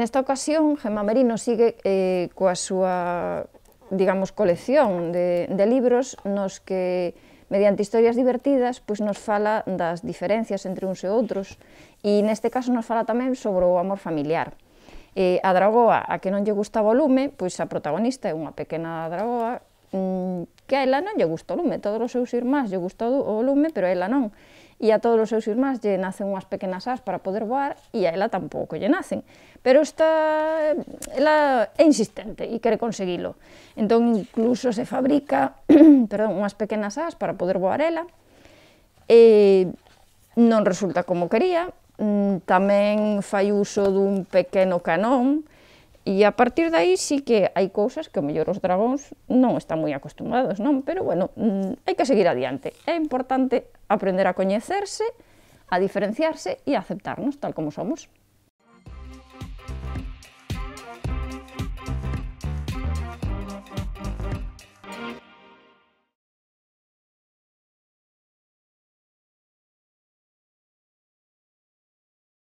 Nesta ocasión, Gemma Merino sigue eh, coa súa, digamos, colección de, de libros nos que, mediante historias divertidas, pois nos fala das diferencias entre uns e outros e neste caso nos fala tamén sobre o amor familiar. Eh, a dragoa a que non lle gusta o lume, pois a protagonista é unha pequena dragoa mmm, que a ela non lle gustou o lume, todos os seus irmáns lle gustou o lume, pero a ela non. E a todos os seus irmáns lle nacen unhas pequenas as para poder voar e a ela tampouco lle nacen. Pero esta, ela é insistente e quere conseguilo. Entón, incluso se fabrica perdón, unhas pequenas as para poder voar ela. E non resulta como quería. Mm, tamén fai uso dun pequeno canón, E a partir de aí sí que hai cousas que o mellor os dragóns non están moi acostumados, non? Pero bueno, mm, hai que seguir adiante. É importante aprender a coñecerse, a diferenciarse e a aceptarnos tal como somos.